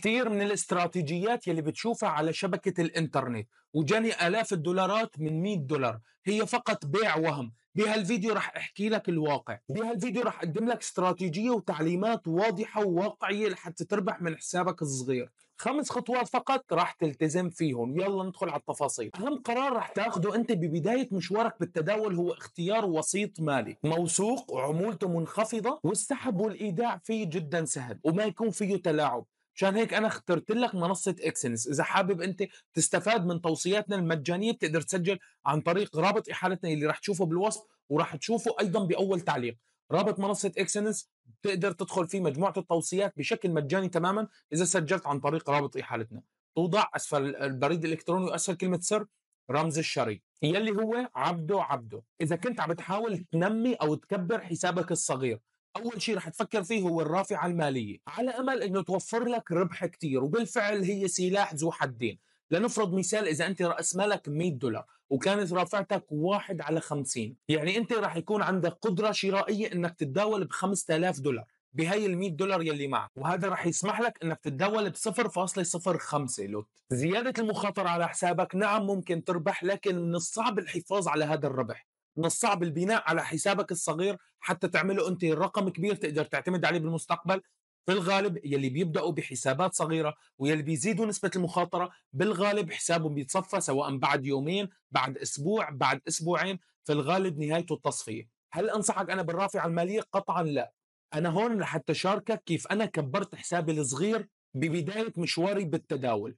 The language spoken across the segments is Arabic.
كثير من الاستراتيجيات يلي بتشوفها على شبكة الإنترنت وجاني آلاف الدولارات من 100 دولار هي فقط بيع وهم بهالفيديو رح أحكي لك الواقع بهالفيديو رح أقدم لك استراتيجية وتعليمات واضحة وواقعية لحتى تربح من حسابك الصغير خمس خطوات فقط راح تلتزم فيهم يلا ندخل على التفاصيل أهم قرار راح تاخده أنت ببداية مشوارك بالتداول هو اختيار وسيط مالي موثوق وعمولته منخفضة والسحب والإيداع فيه جدا سهل وما يكون فيه تلاعب عشان هيك انا اخترت لك منصه اكسنس اذا حابب انت تستفاد من توصياتنا المجانيه بتقدر تسجل عن طريق رابط احالتنا اللي رح تشوفه بالوصف وراح تشوفه ايضا باول تعليق رابط منصه اكسنس بتقدر تدخل فيه مجموعه التوصيات بشكل مجاني تماما اذا سجلت عن طريق رابط احالتنا توضع اسفل البريد الالكتروني واسفل كلمه سر رمز الشري يلي هو عبده عبده اذا كنت عم تحاول تنمي او تكبر حسابك الصغير اول شيء راح تفكر فيه هو الرافعه الماليه على امل انه توفر لك ربح كثير وبالفعل هي سلاح ذو حدين لنفرض مثال اذا انت راس مالك 100 دولار وكانت رافعتك واحد على 50 يعني انت راح يكون عندك قدره شرائيه انك تتداول ب 5000 دولار بهي ال 100 دولار يلي معك وهذا رح يسمح لك انك تتداول ب 0.05 لوت زيادة المخاطرة على حسابك نعم ممكن تربح لكن من الصعب الحفاظ على هذا الربح من الصعب البناء على حسابك الصغير حتى تعمله انت رقم كبير تقدر تعتمد عليه بالمستقبل في الغالب يلي بيبداوا بحسابات صغيره ويلي بيزيدوا نسبه المخاطره بالغالب حسابهم بيتصفى سواء بعد يومين بعد اسبوع بعد اسبوعين في الغالب نهايته التصفيه هل انصحك انا بالرافعه الماليه قطعا لا انا هون لحتى شاركك كيف انا كبرت حسابي الصغير ببدايه مشواري بالتداول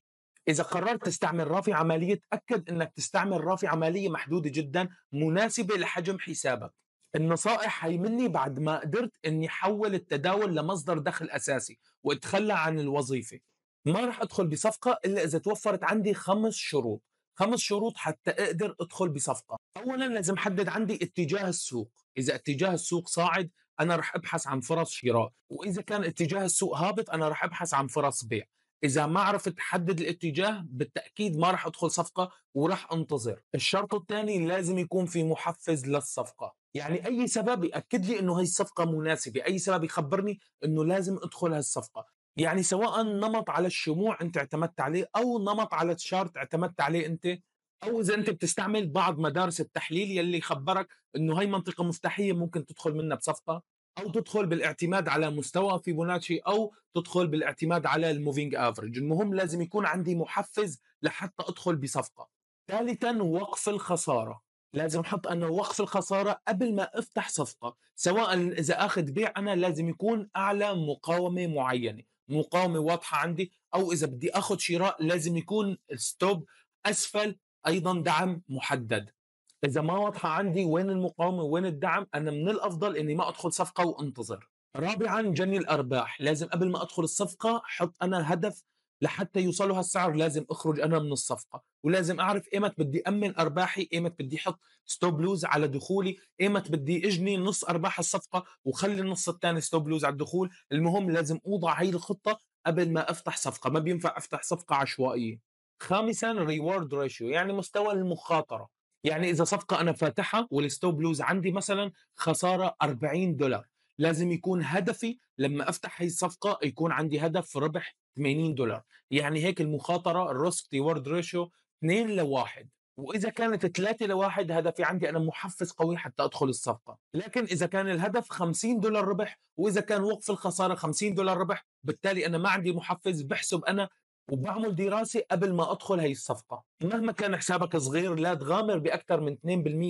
اذا قررت تستعمل رافعة عمليه تاكد انك تستعمل رافعة عمليه محدوده جدا مناسبه لحجم حسابك النصائح هي مني بعد ما قدرت اني حول التداول لمصدر دخل اساسي واتخلى عن الوظيفه ما رح ادخل بصفقه الا اذا توفرت عندي خمس شروط خمس شروط حتى اقدر ادخل بصفقه اولا لازم احدد عندي اتجاه السوق اذا اتجاه السوق صاعد انا رح ابحث عن فرص شراء واذا كان اتجاه السوق هابط انا رح ابحث عن فرص بيع اذا ما عرفت تحدد الاتجاه بالتاكيد ما راح ادخل صفقه وراح انتظر الشرط الثاني لازم يكون في محفز للصفقه يعني اي سبب ياكد لي انه هي الصفقه مناسبه اي سبب يخبرني انه لازم ادخل هالصفقه يعني سواء نمط على الشموع انت اعتمدت عليه او نمط على الشارت اعتمدت عليه انت او اذا انت بتستعمل بعض مدارس التحليل يلي خبرك انه هي منطقه مفتاحيه ممكن تدخل منها بصفقه او تدخل بالاعتماد على مستوى فيبوناتشي او تدخل بالاعتماد على الموفينج افريج المهم لازم يكون عندي محفز لحتى ادخل بصفقه ثالثا وقف الخساره لازم احط انه وقف الخساره قبل ما افتح صفقه سواء اذا اخذ بيع انا لازم يكون اعلى مقاومه معينه مقاومه واضحه عندي او اذا بدي اخذ شراء لازم يكون الستوب اسفل ايضا دعم محدد اذا ما واضحه عندي وين المقاومه وين الدعم انا من الافضل اني ما ادخل صفقه وانتظر رابعا جني الارباح لازم قبل ما ادخل الصفقه حط انا هدف لحتى يوصلوا هالسعر لازم اخرج انا من الصفقه ولازم اعرف ايمت بدي امن ارباحي ايمت بدي احط ستوب لوز على دخولي ايمت بدي اجني نص ارباح الصفقه وخلي النص الثاني ستوب لوز على الدخول المهم لازم اوضع هي الخطه قبل ما افتح صفقه ما بينفع افتح صفقه عشوائيه خامسا ريورد ريشيو يعني مستوى المخاطره يعني اذا صفقه انا فاتحها والستوب لوز عندي مثلا خساره 40 دولار لازم يكون هدفي لما افتح هي الصفقه يكون عندي هدف ربح 80 دولار يعني هيك المخاطره الريسك ريورد ريشيو 2 1 واذا كانت 3 1 هدفي عندي انا محفز قوي حتى ادخل الصفقه لكن اذا كان الهدف 50 دولار ربح واذا كان وقف الخساره 50 دولار ربح بالتالي انا ما عندي محفز بحسب انا وبعمل دراسه قبل ما ادخل هي الصفقه مهما كان حسابك صغير لا تغامر باكثر من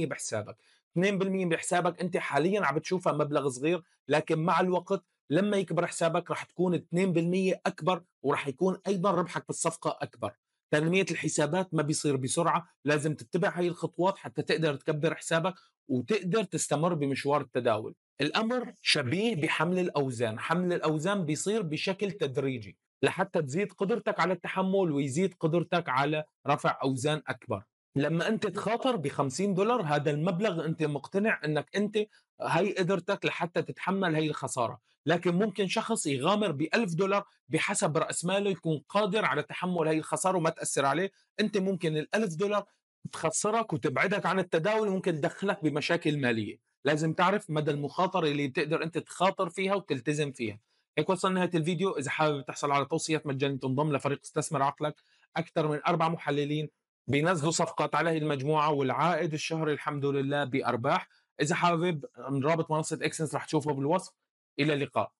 2% بحسابك 2% بحسابك انت حاليا عم بتشوفها مبلغ صغير لكن مع الوقت لما يكبر حسابك رح تكون 2% اكبر ورح يكون ايضا ربحك بالصفقه اكبر تنميه الحسابات ما بيصير بسرعه لازم تتبع هاي الخطوات حتى تقدر تكبر حسابك وتقدر تستمر بمشوار التداول الامر شبيه بحمل الاوزان حمل الاوزان بيصير بشكل تدريجي لحتى تزيد قدرتك على التحمل ويزيد قدرتك على رفع أوزان أكبر لما أنت تخاطر ب 50 دولار هذا المبلغ أنت مقتنع أنك أنت هي قدرتك لحتى تتحمل هي الخسارة لكن ممكن شخص يغامر ب 1000 دولار بحسب رأس ماله يكون قادر على تحمل هي الخسارة وما تأثر عليه أنت ممكن ال 1000 دولار تخسرك وتبعدك عن التداول وممكن تدخلك بمشاكل مالية لازم تعرف مدى المخاطرة اللي بتقدر أنت تخاطر فيها وتلتزم فيها هيك وصلنا نهايه الفيديو اذا حابب تحصل على توصيات مجانيه تنضم لفريق استثمر عقلك اكثر من اربع محللين بينزلوا صفقات على هي المجموعه والعائد الشهري الحمد لله بارباح اذا حابب رابط منصه اكسنس رح تشوفه بالوصف الى اللقاء